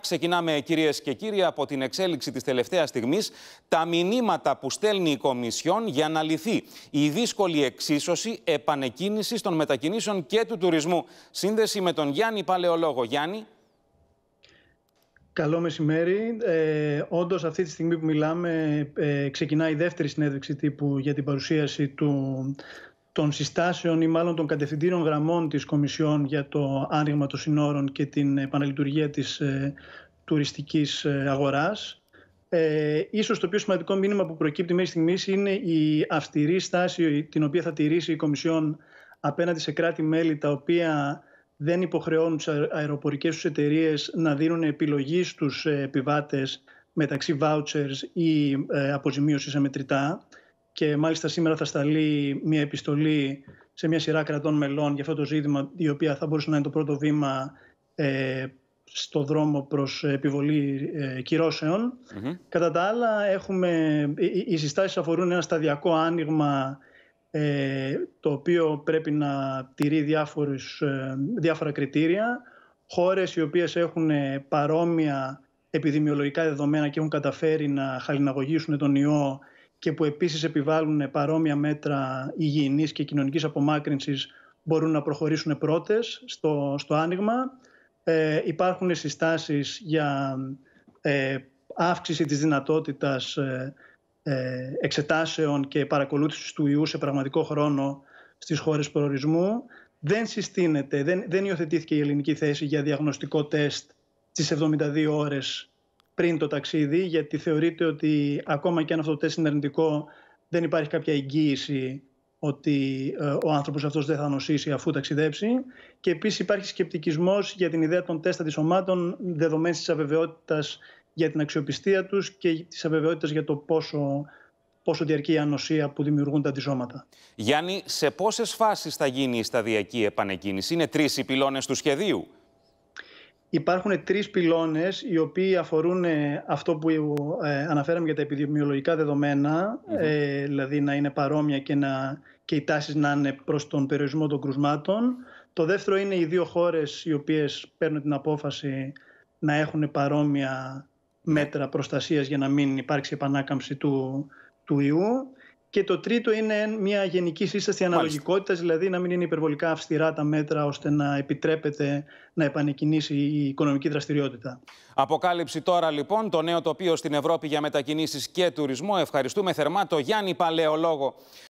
Ξεκινάμε κυρίες και κύριοι από την εξέλιξη της τελευταίας στιγμής. Τα μηνύματα που στέλνει η Κομισιόν για να λυθεί η δύσκολη εξίσωση επανεκκίνησης των μετακινήσεων και του τουρισμού. Σύνδεση με τον Γιάννη Παλαιολόγο. Γιάννη. Καλό μεσημέρι. Ε, Όντως, αυτή τη στιγμή που μιλάμε, ε, ξεκινάει η δεύτερη συνέντευξη τύπου για την παρουσίαση του, των συστάσεων ή μάλλον των κατευθυντήρων γραμμών της Κομισιόν για το άνοιγμα των συνόρων και την επαναλειτουργία της ε, τουριστικής ε, αγοράς. Ε, ίσως το πιο σημαντικό μήνυμα που προκύπτει μέχρι στιγμής είναι η αυστηρή στάση την οποία θα τηρήσει η Κομισιόν απέναντι σε κράτη-μέλη τα οποία δεν υποχρεώνουν τις αεροπορικές τους εταιρείες να δίνουν επιλογή στους ε, επιβάτες μεταξύ vouchers ή ε, αποζημίωσης σε μετρητά και μάλιστα σήμερα θα σταλεί μια επιστολή σε μια σειρά κρατών μελών για αυτό το ζήτημα, η οποία θα μπορούσε να είναι το πρώτο βήμα ε, στο δρόμο προς επιβολή ε, κυρωσεων Κατά τα άλλα, έχουμε, ε, ε, οι, συστάσεις αφορούν ένα σταδιακό άνοιγμα ε, το οποίο πρέπει να τηρεί διάφορους, διάφορα κριτήρια. Χώρες οι οποίες έχουν παρόμοια επιδημιολογικά δεδομένα και έχουν καταφέρει να χαλιναγωγήσουν τον ιό και που επίσης επιβάλλουν παρόμοια μέτρα υγιεινής και κοινωνικής απομάκρυνσης μπορούν να προχωρήσουν πρώτες στο, στο άνοιγμα. Ε, υπάρχουν συστάσεις για ε, αύξηση της δυνατότητας ε, ε, εξετάσεων και παρακολούθησης του ιού σε πραγματικό χρόνο στις χώρες προορισμού. Δεν συστήνεται, δεν, δεν υιοθετήθηκε η ελληνική θέση για διαγνωστικό τεστ στις 72 ώρες πριν το ταξίδι, γιατί θεωρείται ότι ακόμα και αν αυτό το τεστ είναι αρνητικό, δεν υπάρχει κάποια εγγύηση ότι ε, ο άνθρωπος αυτός δεν θα νοσήσει αφού ταξιδέψει. Και επίσης υπάρχει σκεπτικισμός για την ιδέα των τεστ αντισωμάτων, δεδομένης της αβεβαιότητας για την αξιοπιστία τους και της αβεβαιότητας για το πόσο, πόσο διαρκεί η ανοσία που δημιουργούν τα αντισώματα. Γιάννη, σε πόσες φάσεις θα γίνει η σταδιακή επανεκκίνηση, Είναι τρεις οι πυλώνες του σχεδίου. Υπάρχουν τρεις πυλώνες οι οποίοι αφορούν ε, αυτό που ε, αναφέραμε για τα επιδημιολογικά ε, δηλαδή να είναι παρόμοια και, να, και οι τάσεις να είναι προς τον περιορισμό των κρουσμάτων. Το δεύτερο είναι οι δύο χώρες οι οποίες παίρνουν την απόφαση να έχουν παρόμοια μέτρα προστασίας για να μην υπάρξει επανάκαμψη του, του ιού. Και το τρίτο είναι μια γενική σύσταση αναλογικότητας, δηλαδή να μην είναι υπερβολικά αυστηρά τα μέτρα ώστε να επιτρέπεται να επανεκκινήσει η οικονομική δραστηριότητα. Αποκάλυψη τώρα λοιπόν το νέο τοπίο στην Ευρώπη για μετακινήσεις και τουρισμό. Ευχαριστούμε θερμά το Γιάννη Παλαιολόγο